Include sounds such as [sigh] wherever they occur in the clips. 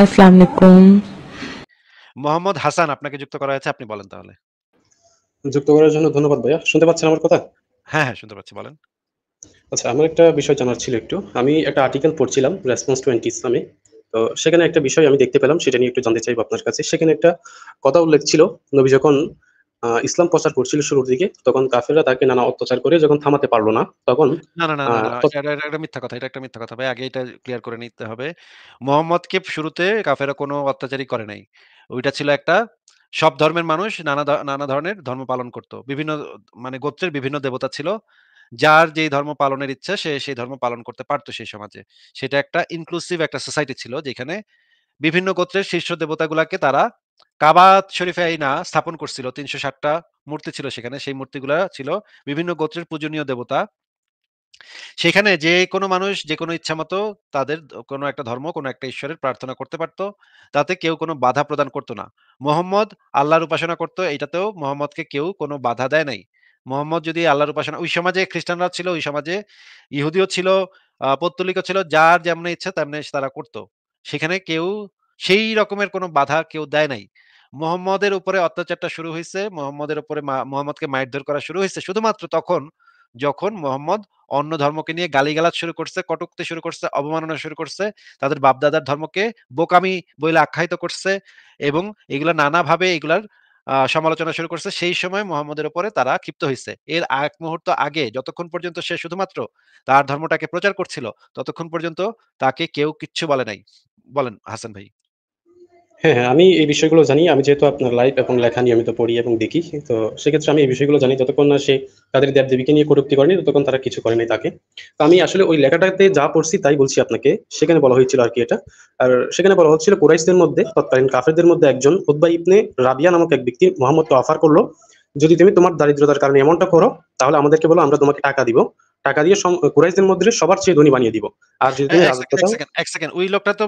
আসসালামু আলাইকুম মোহাম্মদ হাসান আপনাকে যুক্ত করা হয়েছে আপনি বলেন তাহলে যুক্ত করার জন্য ধন্যবাদ ভাইয়া শুনতে পাচ্ছেন আমার কথা হ্যাঁ হ্যাঁ শুনতে পাচ্ছি বলেন আচ্ছা আমার একটা বিষয় জানার ছিল একটু আমি একটা আর্টিকেল পড়ছিলাম রেসপন্স টোয়েন্টি ইসলামে তো সেখানে একটা বিষয় আমি দেখতে পেলাম সেটা নিয়ে একটু জানতে চাইবো আপনার কাছে সেখানে একটা কথা উল্লেখ ছিল নবী যখন ইসলাম প্রচার করছিল শুরুর দিকে তখন কাফেররা তাকে নানা অত্যাচার করে যখন থামাতে পারলো না তখন একটা মিথ্যা কথা এটা একটা মিথ্যা কথা ভাই আগে এটা ক্লিয়ার করে নিতে হবে মোহাম্মদকে শুরুতে কাফেররা কোনো অত্যাচারই করে নাই ওইটা ছিল একটা সব ধর্মের মানুষ নানা নানা ধরনের ধর্ম পালন করত বিভিন্ন মানে গোত্রের বিভিন্ন দেবতা ছিল যার যে ধর্ম পালনের ইচ্ছা সে সেই ধর্ম পালন করতে পারতো সেই সমাজে সেটা একটা ইনক্লুসিভ একটা সোসাইটি ছিল যেখানে বিভিন্ন গোত্রের শীর্ষ দেবতাগুলাকে তারা কাবাত শরীফে আইনা স্থাপন করছিল তিনশো ষাটটা মূর্তি ছিল সেখানে সেই মূর্তিগুলো ছিল বিভিন্ন গোত্রের পূজনীয় দেবতা সেখানে যে কোনো মানুষ যে কোনো ইচ্ছা মতো তাদের কোনো একটা ধর্ম কোনো একটা ঈশ্বরের প্রার্থনা করতে পারত তাতে কেউ কোনো বাধা প্রদান করতো না মোহাম্মদ আল্লাহর উপাসনা করতো এটাতেও মোহাম্মদকে কেউ কোনো বাধা দেয় নাই মোহাম্মদ যদি আল্লাহর উপাসনা ওই সমাজে খ্রিস্টানরা ছিল ওই সমাজে ইহুদিও ছিল পত্তলিকও ছিল যার যেমন ইচ্ছা তেমনি তারা করত সেখানে কেউ সেই রকমের কোনো বাধা কেউ দেয় নাই মোহাম্মদের উপরে অত্যাচারটা শুরু হয়েছে মোহাম্মদের উপরে মোহাম্মদকে মারধর করা শুরু হয়েছে শুধুমাত্র তখন যখন মোহাম্মদ অন্য ধর্মকে নিয়ে গালিগালাজ শুরু করছে কটুক্তি শুরু করছে অবমাননা শুরু করছে তাদের বাপদাদার ধর্মকে বোকামি বইলে আখ্যায়িত করছে এবং এগুলো নানাভাবে এগুলার সমালোচনা শুরু করছে সেই সময় মোহাম্মদের উপরে তারা ক্ষিপ্ত হয়েছে এর এক মুহূর্ত আগে যতক্ষণ পর্যন্ত সে শুধুমাত্র তার ধর্মটাকে প্রচার করছিল ততক্ষণ পর্যন্ত তাকে কেউ কিচ্ছু বলে নাই বলেন হাসান ভাই হ্যাঁ, হ্যাঁ আমি এই বিষয়গুলো জানি আমি যেহেতু আপনার লাইভ এবং লেখা নিয়মিত পড়ি এবং দেখি তো সেক্ষেত্রে আমি এই বিষয়গুলো জানি যতক্ষণ না সে তাদের দেব দেবীকে নিয়ে কটুক্তি করেনি ততক্ষণ তারা কিছু করেনি তাকে তো আমি আসলে ওই লেখাটাতে যা পড়ছি তাই বলছি আপনাকে সেখানে বলা হয়েছিল আর কি এটা আর সেখানে বলা হচ্ছিল কুরাইশদের মধ্যে তৎকালীন কাফেরদের মধ্যে একজন উদ্বা ইবনে রাবিয়া নামক এক ব্যক্তি মোহাম্মদকে অফার করলো যদি তুমি তোমার দারিদ্রতার কারণে এমনটা করো তাহলে আমাদেরকে বলো আমরা তোমাকে টাকা দিব টাকা দিয়ে কুরাইশদের মধ্যে সবার চেয়ে ধনী বানিয়ে দিব আর যদি তুমি এক সেকেন্ড ওই লোকটা তো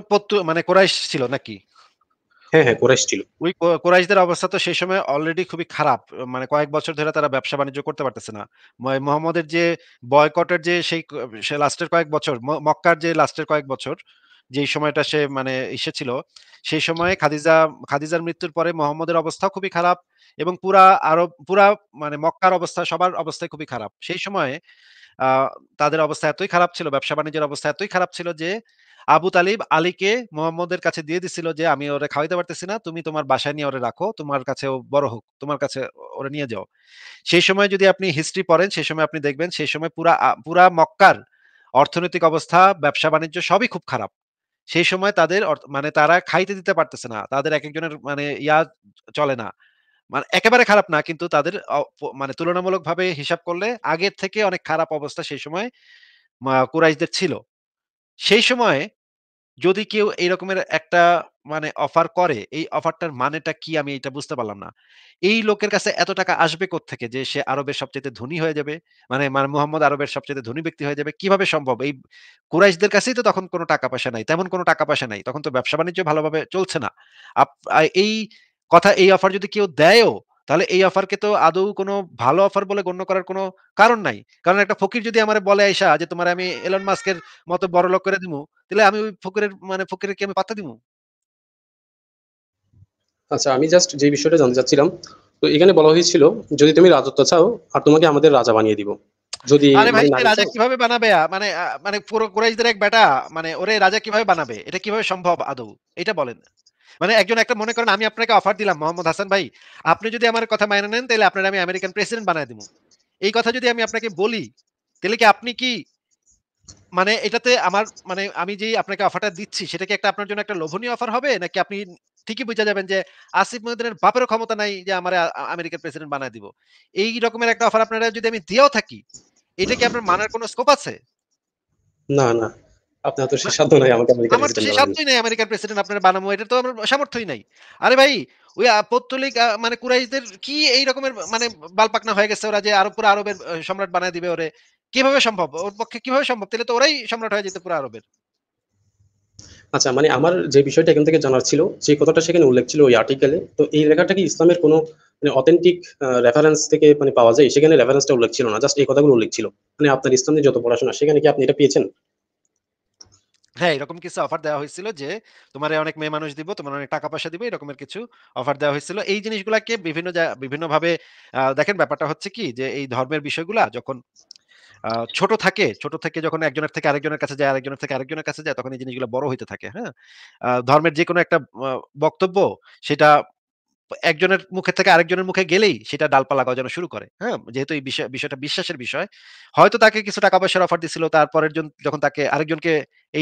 মানে কুরাইশ ছিল নাকি হ্যাঁ হ্যাঁ কোরাইশ ছিল ওই কোরাইশদের অবস্থা তো সেই সময় অলরেডি খুবই খারাপ মানে কয়েক বছর ধরে তারা ব্যবসা বাণিজ্য করতে পারতেছে না মোহাম্মদের যে বয়কটের যে সেই লাস্টের কয়েক বছর মক্কার যে লাস্টের কয়েক বছর সময়টা সে মানে এসেছিল সেই সময়ে খাদিজা খাদিজার মৃত্যুর পরে মোহাম্মদের অবস্থা খুবই খারাপ এবং পুরা আরো পুরা মানে মক্কার অবস্থা সবার অবস্থায় খুবই খারাপ সেই সময়ে তাদের অবস্থা এতই খারাপ ছিল ব্যবসা বাণিজ্যের অবস্থা এতই খারাপ ছিল যে আবু তালিব আলীকে মোহাম্মদের কাছে দিয়ে দিছিল যে আমি ওরে খাওয়াইতে পারতেছি না তুমি তোমার বাসায় নিয়ে ওরে রাখো তোমার কাছে ও বড় হোক তোমার কাছে ওরে নিয়ে যাও সেই সময় যদি আপনি হিস্ট্রি পড়েন সেই সময় আপনি দেখবেন সেই সময় পুরা পুরা মক্কার অর্থনৈতিক অবস্থা ব্যবসা বাণিজ্য সবই খুব খারাপ সেই সময় তাদের মানে তারা খাইতে দিতে পারতেছে না তাদের এক একজনের মানে ইয়া চলে না মানে একেবারে খারাপ না কিন্তু তাদের মানে তুলনামূলকভাবে হিসাব করলে আগের থেকে অনেক খারাপ অবস্থা সেই সময় কুরাইশদের ছিল সেই সময়ে যদি কেউ এই রকমের একটা মানে অফার করে এই অফারটার মানেটা কি আমি এটা বুঝতে পারলাম না এই লোকের কাছে এত টাকা আসবে থেকে যে সে আরবের সবচেয়ে ধনী হয়ে যাবে মানে মোহাম্মদ আরবের সবচেয়ে ধনী ব্যক্তি হয়ে যাবে কিভাবে সম্ভব এই কুরাইশদের কাছেই তো তখন কোনো টাকা পয়সা নাই তেমন কোনো টাকা পয়সা নাই তখন তো ব্যবসা বাণিজ্য ভালোভাবে চলছে না এই কথা এই অফার যদি কেউ দেয়ও তাহলে এই অফারকে তো আদৌ কোনো ভালো অফার বলে গণ্য করার কোনো কারণ নাই কারণ একটা ফকির যদি আমার বলে আইসা যে তোমার আমি এলন মাস্কের মতো বড় লোক করে দিমু তাহলে আমি ওই ফকিরের মানে ফকিরের কি আমি পাত্তা দিমু আচ্ছা আমি জাস্ট যে বিষয়টা জানতে চাচ্ছিলাম তো এখানে বলা হয়েছিল যদি তুমি রাজত্ব চাও আর তোমাকে আমাদের রাজা বানিয়ে দিব যদি আরে মানে ভাই রাজা কিভাবে বানাবে মানে মানে পুরো কুরাইশদের এক বেটা মানে ওরে রাজা কিভাবে বানাবে এটা কিভাবে সম্ভব আদৌ এটা বলেন মানে একজন একটা মনে করেন আমি আপনাকে অফার দিলাম মোহাম্মদ হাসান ভাই আপনি যদি আমার কথা মানে নেন তাহলে আপনার আমি আমেরিকান প্রেসিডেন্ট বানায় দিব এই কথা যদি আমি আপনাকে বলি তাহলে কি আপনি কি মানে এটাতে আমার মানে আমি যে আপনাকে অফারটা দিচ্ছি সেটা কি একটা আপনার জন্য একটা লোভনীয় অফার হবে নাকি আপনি ঠিকই বুঝা যাবেন যে আসিফ মহিউদ্দিনের বাপেরও ক্ষমতা নাই যে আমার আমেরিকার প্রেসিডেন্ট বানায় দিব এই রকমের একটা অফার আপনারা যদি আমি দিয়েও থাকি এটা কি আপনার মানার কোনো স্কোপ আছে না না নাই আমাকে আমেরিকান আমার তো নাই আমেরিকান প্রেসিডেন্ট আপনার বানামো এটা তো আমার সামর্থ্যই নাই আরে ভাই ওই মানে কুরাইশদের কি এই রকমের মানে বালপাকনা হয়ে গেছে ওরা যে আরব পুরো আরবের সম্রাট বানায় দিবে ওরে কিভাবে সম্ভব ওর পক্ষে কিভাবে সম্ভব তাহলে তো ওরাই সম্রাট হয়ে যেত পুরো আরবের আচ্ছা মানে আমার যে বিষয়টা এখান থেকে জানার ছিল সেই কথাটা সেখানে উল্লেখ ছিল ওই আর্টিকেলে তো এই লেখাটা কি ইসলামের কোনো মানে অথেন্টিক রেফারেন্স থেকে মানে পাওয়া যায় সেখানে রেফারেন্সটা উল্লেখ ছিল না জাস্ট এই কথাগুলো উল্লেখ ছিল মানে আপনার ইসলামের যত পড়াশোনা সেখানে কি আপনি এটা পেয়েছেন হ্যাঁ, এরকম কিছু অফার দেওয়া হয়েছিল যে, "তোমারে অনেক মেয়ে মানুষ দিবো, তোমার অনেক টাকা-পয়সা দিবো।" এরকমের কিছু অফার দেওয়া হয়েছিল এই জিনিসগুলাকে বিভিন্ন বিভিন্ন বিভিন্নভাবে দেখেন ব্যাপারটা হচ্ছে কি যে, এই ধর্মের বিষয়গুলা যখন ছোট থাকে, ছোট থেকে যখন একজনের থেকে আরেকজনের কাছে যায়, আরেকজনের থেকে আরেকজনের কাছে যায়, তখন এই জিনিসগুলো বড় হইতে থাকে। হ্যাঁ? ধর্মের ধর্মের যেকোনো একটা বক্তব্য সেটা একজনের মুখে থেকে আরেকজনের মুখে গেলেই সেটা ডালপালা গজানো শুরু করে হ্যাঁ যেহেতু এই বিষয় বিষয়টা বিশ্বাসের বিষয় হয়তো তাকে কিছু টাকা পয়সার অফার দিছিল তারপরের জন যখন তাকে আরেকজনকে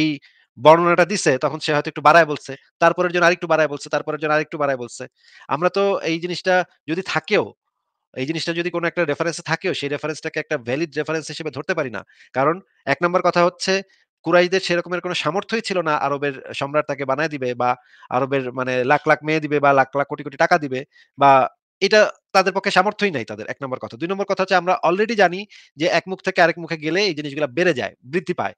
এই বর্ণনাটা দিছে তখন সে হয়তো একটু বাড়ায় বলছে তারপরের জন আরেকটু বাড়ায় বলছে তারপরের জন আরেকটু বাড়ায় বলছে আমরা তো এই জিনিসটা যদি থাকেও এই জিনিসটা যদি কোনো একটা রেফারেন্সে থাকেও সেই রেফারেন্সটাকে একটা ভ্যালিড রেফারেন্স হিসেবে ধরতে পারি না কারণ এক নম্বর কথা হচ্ছে কুরাইদের সেরকমের কোনো সামর্থ্যই ছিল না আরবের সম্রাট তাকে বানায় দিবে বা আরবের মানে লাখ লাখ মেয়ে দিবে বা লাখ লাখ কোটি কোটি টাকা দিবে বা এটা তাদের পক্ষে সামর্থ্যই নাই তাদের এক নম্বর কথা দুই নম্বর কথা হচ্ছে আমরা অলরেডি জানি যে এক মুখ থেকে আরেক মুখে গেলে এই জিনিসগুলো বেড়ে যায় বৃদ্ধি পায়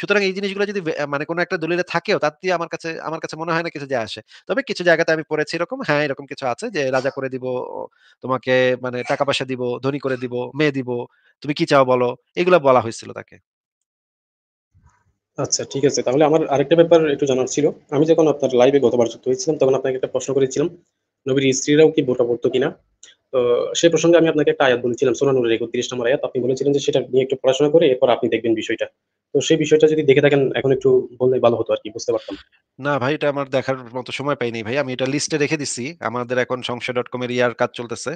সুতরাং এই জিনিসগুলো যদি মানে কোনো একটা দলিলে থাকেও তার দিয়ে আমার কাছে আমার কাছে মনে হয় না কিছু যে আসে তবে কিছু জায়গাতে আমি পড়েছি এরকম হ্যাঁ এরকম কিছু আছে যে রাজা করে দিব তোমাকে মানে টাকা পয়সা দিব ধনী করে দিব মেয়ে দিব তুমি কি চাও বলো এগুলো বলা হয়েছিল তাকে আচ্ছা ঠিক আছে তাহলে আমার আরেকটা ব্যাপার একটু জানার ছিল আমি যখন আপনার লাইভে গতবার যুক্ত হয়েছিলাম তখন আপনাকে একটা প্রশ্ন করেছিলাম নবীর স্ত্রীরাও কি বোটা পড়তো কিনা তো সেই প্রসঙ্গে আমি আপনাকে একটা আয়াত বলেছিলাম সোনানুরের একত্রিশ নম্বর আয়াত আপনি বলেছিলেন যে সেটা নিয়ে একটু পড়াশোনা করে এরপর আপনি দেখবেন বিষয়টা তো সেই বিষয়টা যদি দেখে থাকেন এখন একটু বললে ভালো হতো আর কি বুঝতে পারতাম না ভাই এটা আমার দেখার মতো সময় পাইনি ভাই আমি এটা লিস্টে রেখে দিছি আমাদের এখন সংসার ডট কম এর ইয়ার কাজ চলতেছে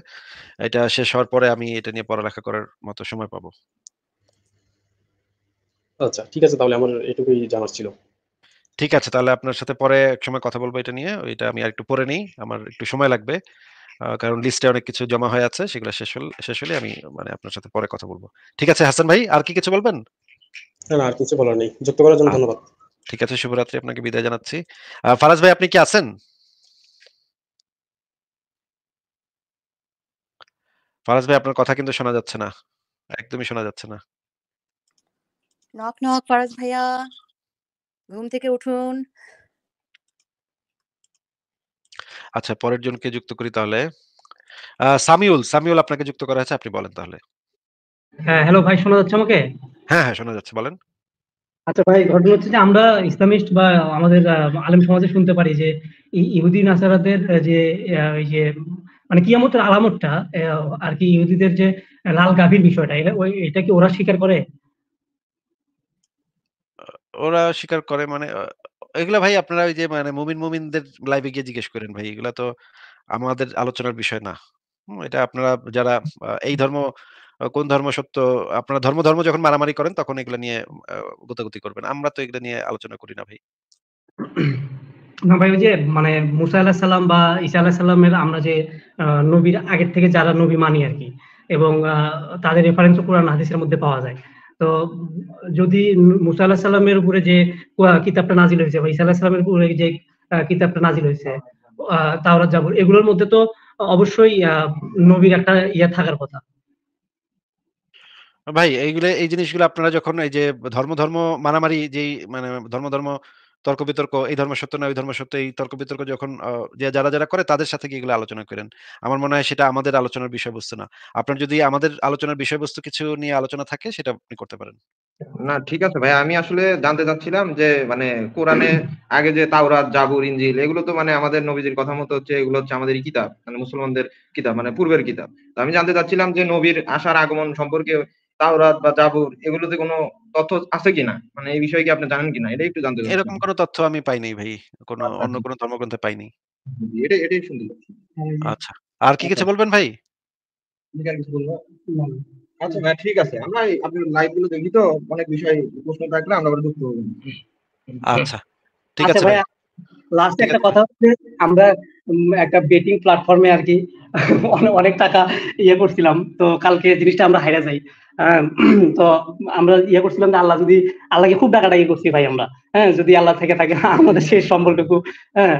এটা শেষ হওয়ার পরে আমি এটা নিয়ে পড়ালেখা করার মতো সময় পাবো আচ্ছা ঠিক আছে তাহলে আমার এটুকুই জানার ছিল ঠিক আছে তাহলে আপনার সাথে পরে এক সময় কথা বলবো এটা নিয়ে এটা আমি আর একটু পরে নেই আমার একটু সময় লাগবে কারণ লিস্টে অনেক কিছু জমা হয়ে আছে সেগুলো শেষ হল শেষ হলে আমি মানে আপনার সাথে পরে কথা বলবো ঠিক আছে হাসান ভাই আর কি কিছু বলবেন না আর কিছু বলার নেই যুক্ত করার জন্য ধন্যবাদ ঠিক আছে শুভরাত্রি আপনাকে বিদায় জানাচ্ছি ফারাজ ভাই আপনি কি আছেন ফারাজ ভাই আপনার কথা কিন্তু শোনা যাচ্ছে না একদমই শোনা যাচ্ছে না নক নক ফারাজ ভাইয়া ঘুম থেকে উঠুন আচ্ছা পরের জনকে যুক্ত করি তাহলে সামিউল সামিউল আপনাকে যুক্ত করা আছে আপনি বলেন তাহলে হ্যাঁ হ্যালো ভাই শোনা যাচ্ছে আমাকে হ্যাঁ হ্যাঁ শোনা যাচ্ছে বলেন আচ্ছা ভাই ঘটনা হচ্ছে যে আমরা ইসলামিস্ট বা আমাদের আলেম সমাজে শুনতে পারি যে ইহুদি নাসারাদের যে ওই যে মানে কিয়ামতের আলামতটা আর কি ইহুদিদের যে লাল গাভীর বিষয়টা এটা কি ওরা স্বীকার করে ওরা স্বীকার করে মানে এগুলা ভাই আপনারা ওই যে মানে মুমিন মুমিনদের লাইভে গিয়ে জিজ্ঞেস করেন ভাই এগুলা তো আমাদের আলোচনার বিষয় না এটা আপনারা যারা এই ধর্ম কোন ধর্ম সত্য আপনারা ধর্ম ধর্ম যখন মারামারি করেন তখন এগুলো নিয়ে গোতাগুতি করবেন আমরা তো এগুলো নিয়ে আলোচনা করি না ভাই না ভাই ওই যে মানে মুসা আল্লাহ সাল্লাম বা ঈসা আল্লাহ সাল্লামের আমরা যে নবীর আগের থেকে যারা নবী মানি আর কি এবং তাদের রেফারেন্স কোরআন হাদিসের মধ্যে পাওয়া যায় তো যদি মুসা আল্লাহ সাল্লামের উপরে যে কিতাবটা নাজিল হয়েছে বা ইসা আল্লাহ সাল্লামের উপরে যে কিতাবটা নাজিল হয়েছে তাওরাত জাবুর এগুলোর মধ্যে তো অবশ্যই নবীর একটা ইয়া থাকার কথা ভাই এইগুলো এই জিনিসগুলো আপনারা যখন এই যে ধর্ম ধর্ম মারামারি যে মানে ধর্ম ধর্ম তর্ক বিতর্ক এই ধর্ম সত্য না ওই ধর্ম সত্য এই তর্ক বিতর্ক যখন যারা যারা করে তাদের সাথে গিয়ে এগুলো আলোচনা করেন আমার মনে হয় সেটা আমাদের আলোচনার বিষয়বস্তু না আপনার যদি আমাদের আলোচনার বিষয়বস্তু কিছু নিয়ে আলোচনা থাকে সেটা আপনি করতে পারেন না ঠিক আছে ভাই আমি আসলে জানতে চাচ্ছিলাম যে মানে কোরআনে আগে যে তাওরাত জাবুর ইঞ্জিল এগুলো তো মানে আমাদের নবীজির কথা মতো হচ্ছে এগুলো হচ্ছে আমাদের কিতাব মানে মুসলমানদের কিতাব মানে পূর্বের কিতাব তো আমি জানতে চাচ্ছিলাম যে নবীর আসার আগমন সম্পর্কে তাওরাত বা জাবুর এগুলোতে কোনো তথ্য আছে কিনা মানে এই বিষয়ে কি আপনি জানেন কিনা এটা একটু জানতে এরকম কোনো তথ্য আমি পাইনি ভাই কোনো আচ্ছা। অন্য কোনো ধর্মগ্রন্থে পাইনি এটা এটাই শুনতে আচ্ছা আর কি কিছু বলবেন ভাই আচ্ছা ভাই ঠিক আছে আমরা আপনার লাইভ গুলো দেখি তো অনেক বিষয় প্রশ্ন থাকলে আমরা আবার যুক্ত আচ্ছা ঠিক আচ্ছা আছে ভাই লাস্টে একটা কথা হচ্ছে আমরা একটা বেটিং প্ল্যাটফর্মে আর কি অনেক টাকা ইয়ে করছিলাম তো কালকে জিনিসটা আমরা হাইরা যাই হ্যাঁ, [clears throat] তো আমরা ইয়ে করছিলাম যে আল্লাহ যদি আল্লাহকে খুব ডাকাডাকি করছি ভাই আমরা হ্যাঁ যদি আল্লাহ থেকে থাকে [laughs] আমাদের সেই খুব হ্যাঁ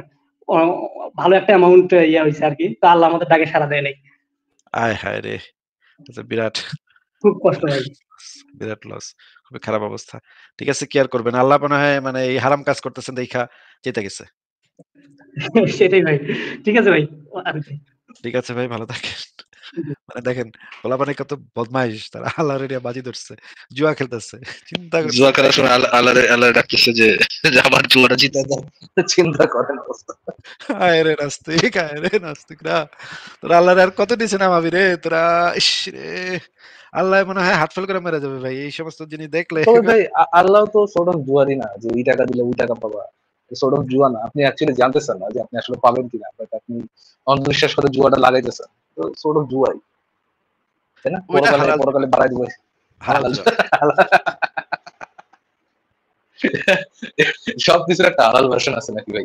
ভালো একটা অ্যামাউন্ট ইয়ে হয়েছে আর কি তো আল্লাহ আমাদের ডাকে সারা দেয় নাই আয় হায় রে আচ্ছা, বিরাট খুব কষ্ট হয় বিরাট লস খুব খারাপ অবস্থা ঠিক আছে কেয়ার করবেন আল্লাহ মনে হয় মানে এই হারাম কাজ করতেছেন দেখা যেতে গেছে সেটাই ভাই ঠিক আছে ভাই ঠিক আছে ভাই ভালো থাকেন মানে দেখেন মানে কত বদমাইশ তারা আল্লাহর এরিয়া বাজি ধরছে জুয়া খেলতেছে চিন্তা করে জুয়া খেলার সময় আল্লাহ ডাকতেছে যে জুয়াটা চিন্তা করেন আয় রে নাস্তিক আয় রে নাস্তিকরা তোরা আল্লাহর আর কত নিচে নামাবি রে তোরা ইস রে আল্লাহ মনে হয় হাট ফেল করে মেরে যাবে ভাই এই সমস্ত জিনিস দেখলে ভাই আল্লাহ তো সোডন জুয়ারি না যে ওই টাকা দিলে ওই টাকা পাবা সোর্ট অফ জুয়া না আপনি অ্যাকচুয়ালি জানতেছেন না যে আপনি আসলে পাবেন কিনা বাট আপনি অন্ধবিশ্বাস করে জুয়াটা লাগাইতেছেন তো অফ জুয়াই তাই না পরকালে পরকালে বাড়াই দিবে [laughs] সব কিছুর একটা হালাল ভার্সন আছে নাকি ভাই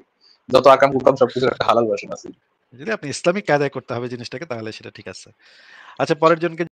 যত আকাম কুকাম সব কিছুর একটা হালাল ভার্সন আছে যদি আপনি ইসলামিক কায়দায় করতে হবে জিনিসটাকে তাহলে সেটা ঠিক আছে আচ্ছা পরের জনকে